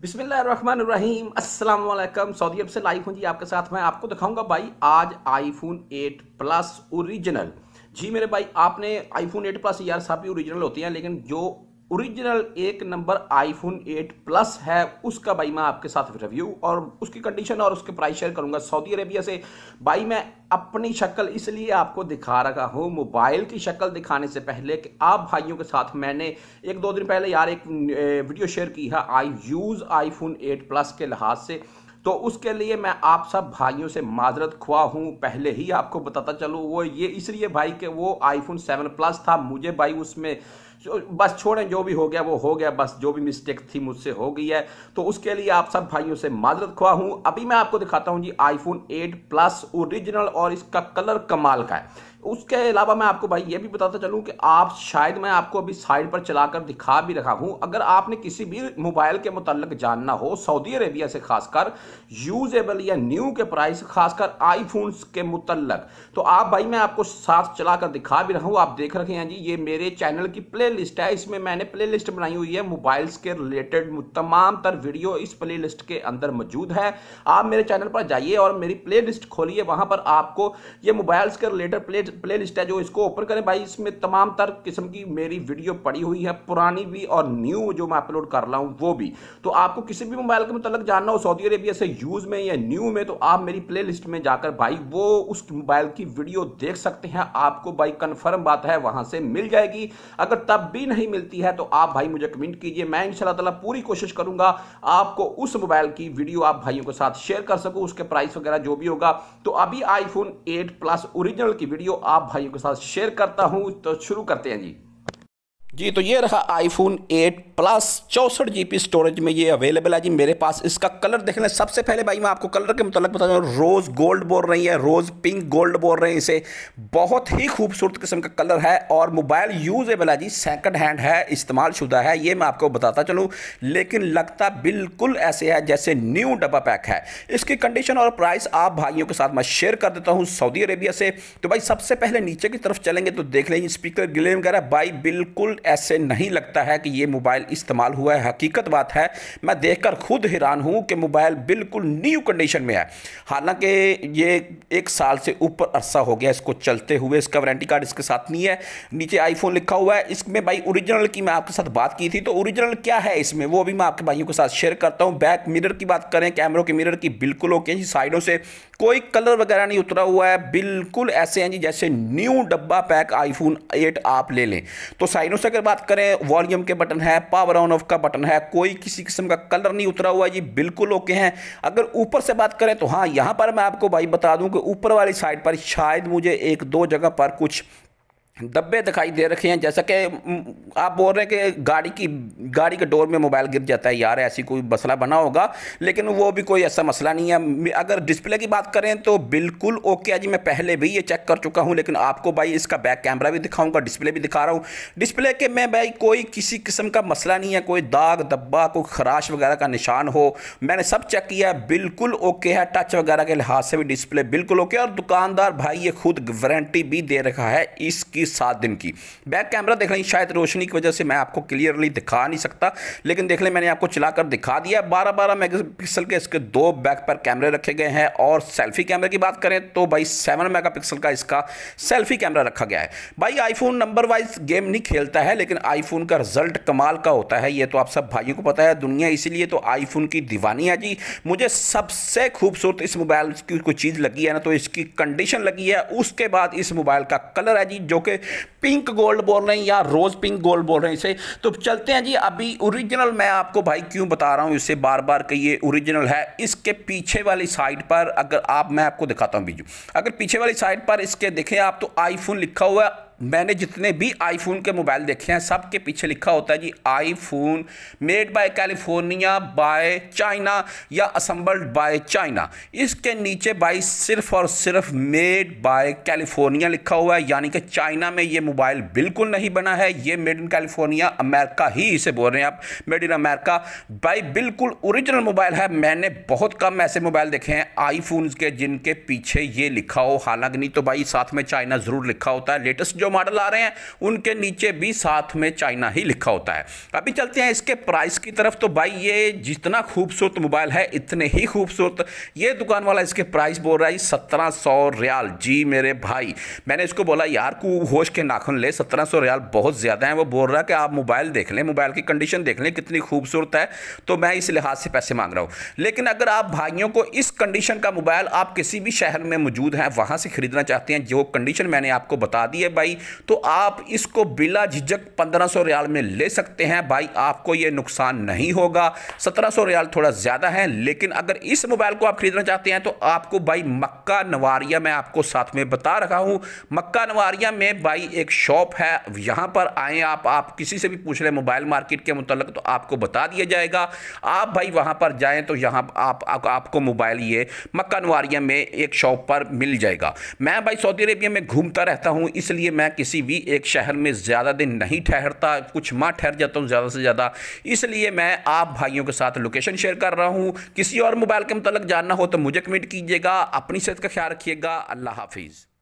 बिस्मिल्लाम अस्सलाम सऊदी अरब से लाइव हूँ जी आपके साथ मैं आपको दिखाऊंगा भाई आज आईफोन 8 प्लस ओरिजिनल जी मेरे भाई आपने आईफोन 8 प्लस यार सभी ओरिजिनल होती हैं लेकिन जो ओरिजिनल एक नंबर आईफोन 8 प्लस है उसका भाई मैं आपके साथ रिव्यू और उसकी कंडीशन और उसके प्राइस शेयर करूंगा सऊदी अरेबिया से भाई मैं अपनी शक्ल इसलिए आपको दिखा रहा हूँ मोबाइल की शक्ल दिखाने से पहले कि आप भाइयों के साथ मैंने एक दो दिन पहले यार एक वीडियो शेयर की है आई यूज़ आईफोन 8 प्लस के लिहाज से तो उसके लिए मैं आप सब भाइयों से माजरत खुआ हूँ पहले ही आपको बताता चलूँ वो ये इसलिए भाई कि वो आईफोन सेवन प्लस था मुझे भाई उसमें बस छोड़ें जो भी हो गया वो हो गया बस जो भी मिस्टेक थी मुझसे हो गई है तो उसके लिए आप सब भाइयों से माजरत खुआ हूं अभी मैं आपको दिखाता हूं जी आईफोन 8 प्लस ओरिजिनल और इसका कलर कमाल का है उसके अलावा मैं आपको भाई ये भी बताता चलूँ कि आप शायद मैं आपको अभी साइड पर चलाकर दिखा भी रखा हूँ अगर आपने किसी भी मोबाइल के मुतलक जानना हो सऊदी अरेबिया से खासकर यूजेबल या न्यू के प्राइस खासकर आईफोन्स के मुतलक तो आप भाई मैं आपको साथ चलाकर दिखा भी रहा हूँ आप देख रखे हैं जी ये मेरे चैनल की प्ले प्ले लिस्ट है इसमें मैंने प्ले लिस्ट बनाई हुई है मोबाइल्स के रिलेटेड तमाम तर वीडियो इस प्ले लिस्ट के अंदर मौजूद है आप मेरे चैनल पर जाइए और मेरी प्ले लिस्ट खोलिए वहाँ पर आपको ये मोबाइल्स के रिलेटेड प्ले प्ले लिस्ट है जो इसको ओपन करें भाई इसमें तमाम तर किस्म की मेरी वीडियो पड़ी हुई है पुरानी भी और न्यू जो मैं अपलोड कर रहा हूँ वो भी तो आपको किसी भी मोबाइल के मतलब जानना हो सऊदी अरेबिया से यूज़ में या न्यू में तो आप मेरी प्ले लिस्ट में जाकर भाई वो उस मोबाइल की वीडियो देख सकते हैं आपको भाई कन्फर्म बात है वहाँ से मिल जाएगी अगर तब तब भी नहीं मिलती है तो आप भाई मुझे कमेंट कीजिए मैं इंशाल्लाह ताला पूरी कोशिश करूंगा आपको उस मोबाइल की वीडियो आप भाइयों के साथ शेयर कर सकूं उसके प्राइस वगैरह जो भी होगा तो अभी आईफोन एट प्लस ओरिजिनल की वीडियो आप भाइयों के साथ शेयर करता हूं तो शुरू करते हैं जी जी तो ये रहा आईफोन 8 प्लस चौंसठ जी स्टोरेज में ये अवेलेबल है जी मेरे पास इसका कलर देख लें सबसे पहले भाई मैं आपको कलर के मतलब बता दूँ रोज़ गोल्ड बोल रही है रोज़ पिंक गोल्ड बोल रहे हैं इसे बहुत ही खूबसूरत किस्म का कलर है और मोबाइल यूजेबल है जी सेकंड हैंड है इस्तेमाल शुदा है ये मैं आपको बताता चलूँ लेकिन लगता बिल्कुल ऐसे है जैसे न्यू डब्बा पैक है इसकी कंडीशन और प्राइस आप भाइयों के साथ मैं शेयर कर देता हूँ सऊदी अरेबिया से तो भाई सबसे पहले नीचे की तरफ चलेंगे तो देख लेंगे स्पीकर गिले वगैरह भाई बिल्कुल ऐसे नहीं लगता है कि ये मोबाइल इस्तेमाल हुआ है हकीकत बात है मैं देखकर खुद हैरान हूँ कि मोबाइल बिल्कुल न्यू कंडीशन में है हालांकि ये एक साल से ऊपर अरसा हो गया इसको चलते हुए इसका वारंटी कार्ड इसके साथ नहीं है नीचे आईफोन लिखा हुआ है इसमें भाई ओरिजिनल की मैं आपके साथ बात की थी तो ओरिजिनल क्या है इसमें वो भी मैं आपके भाइयों के साथ शेयर करता हूँ बैक मिरर की बात करें कैमरों के मिरर की बिल्कुल ओके जी साइडों से कोई कलर वगैरह नहीं उतरा हुआ है बिल्कुल ऐसे हैं जी जैसे न्यू डब्बा पैक आईफोन 8 आप ले लें तो साइडों से अगर बात करें वॉल्यूम के बटन है पावर ऑन ऑफ का बटन है कोई किसी किस्म का कलर नहीं उतरा हुआ जी बिल्कुल ओके हैं अगर ऊपर से बात करें तो हाँ यहाँ पर मैं आपको भाई बता दूँ कि ऊपर वाली साइड पर शायद मुझे एक दो जगह पर कुछ डब्बे दिखाई दे रखे हैं जैसा कि आप बोल रहे हैं कि गाड़ी की गाड़ी के डोर में मोबाइल गिर जाता है यार ऐसी कोई मसला बना होगा लेकिन वो भी कोई ऐसा मसला नहीं है अगर डिस्प्ले की बात करें तो बिल्कुल ओके है जी मैं पहले भी ये चेक कर चुका हूँ लेकिन आपको भाई इसका बैक कैमरा भी दिखाऊँगा डिस्प्ले भी दिखा रहा हूँ डिस्प्ले के में भाई कोई किसी किस्म का मसला नहीं है कोई दाग दब्बा कोई खराश वगैरह का निशान हो मैंने सब चेक किया है बिल्कुल ओके है टच वगैरह के लिहाज से भी डिस्प्ले बिल्कुल ओके और दुकानदार भाई ये खुद वारंटी भी दे रखा है इसकी थी सात दिन की बैक कैमरा देख रहे हैं शायद रोशनी की वजह से मैं आपको क्लियरली दिखा नहीं सकता लेकिन देख लें मैंने आपको चलाकर दिखा दिया बारह बारह मेगा के इसके दो बैक पर कैमरे रखे गए हैं और सेल्फी कैमरे की बात करें तो भाई सेवन मेगा का इसका सेल्फी कैमरा रखा गया है भाई आईफोन नंबर वाइज गेम नहीं खेलता है लेकिन आईफोन का रिजल्ट कमाल का होता है ये तो आप सब भाइयों को पता है दुनिया इसीलिए तो आईफोन की दीवानी है जी मुझे सबसे खूबसूरत इस मोबाइल की कोई चीज़ लगी है ना तो इसकी कंडीशन लगी है उसके बाद इस मोबाइल का कलर है जी जो कि पिंक गोल्ड बोल रहे हैं या रोज़ पिंक गोल्ड बोल रहे हैं इसे तो चलते हैं जी अभी ओरिजिनल मैं आपको भाई क्यों बता रहा हूँ इसे बार बार कि ये ओरिजिनल है इसके पीछे वाली साइड पर अगर आप मैं आपको दिखाता हूँ बीजू अगर पीछे वाली साइड पर इसके देखें आप तो आईफोन लिखा हुआ है मैंने जितने भी आईफोन के मोबाइल देखे हैं सब के पीछे लिखा होता है जी iPhone made by California by China या असम्बल्ड बाय चाइना इसके नीचे बाई सिर्फ और सिर्फ मेड बाय कैलिफोर्निया लिखा हुआ है यानी कि चाइना में ये मोबाइल बिल्कुल नहीं बना है ये मेड इन कैलिफोर्निया अमेरिका ही इसे बोल रहे हैं आप मेड इन अमेरिका बाई बिल्कुल ओरिजिनल मोबाइल है मैंने बहुत कम ऐसे मोबाइल देखे हैं आईफोन के जिनके पीछे ये लिखा हो हालांकि नहीं तो भाई साथ में चाइना ज़रूर लिखा होता है लेटेस्ट जो जो मॉडल आ रहे हैं उनके नीचे भी साथ में चाइना ही लिखा होता है अभी चलते हैं इसके प्राइस की तरफ तो भाई ये जितना खूबसूरत मोबाइल है इतने ही खूबसूरत ये दुकान वाला इसके प्राइस बोल रहा है सत्रह सौ रियाल जी मेरे भाई मैंने इसको बोला यार को होश के नाखन ले सत्रह सौ रियाल बहुत ज़्यादा है वो बोल रहा है कि आप मोबाइल देख लें मोबाइल की कंडीशन देख लें कितनी खूबसूरत है तो मैं इस लिहाज से पैसे मांग रहा हूँ लेकिन अगर आप भाइयों को इस कंडीशन का मोबाइल आप किसी भी शहर में मौजूद हैं वहाँ से ख़रीदना चाहते हैं जो कंडीशन मैंने आपको बता दी है भाई आई तो आप इसको बिला झिझक पंद्रह रियाल में ले सकते हैं भाई आपको ये नुकसान नहीं होगा सत्रह रियाल थोड़ा ज़्यादा है लेकिन अगर इस मोबाइल को आप खरीदना चाहते हैं तो आपको भाई मक्का नवारिया मैं आपको साथ में बता रहा हूँ मक्का नवारिया में भाई एक शॉप है यहाँ पर आएँ आप आप किसी से भी पूछ लें मोबाइल मार्केट के मुतलक तो आपको बता दिया जाएगा आप भाई वहाँ पर जाएँ तो यहाँ आप, आप आपको मोबाइल ये मक्का नवारिया में एक शॉप पर मिल जाएगा मैं भाई सऊदी अरेबिया में घूमता रहता हूँ इसलिए मैं मैं किसी भी एक शहर में ज़्यादा दिन नहीं ठहरता कुछ माह ठहर जाता हूँ ज़्यादा से ज़्यादा इसलिए मैं आप भाइयों के साथ लोकेशन शेयर कर रहा हूँ किसी और मोबाइल के मतलब जानना हो तो मुझे कमेंट कीजिएगा अपनी सेहत का ख्याल रखिएगा अल्लाह हाफिज़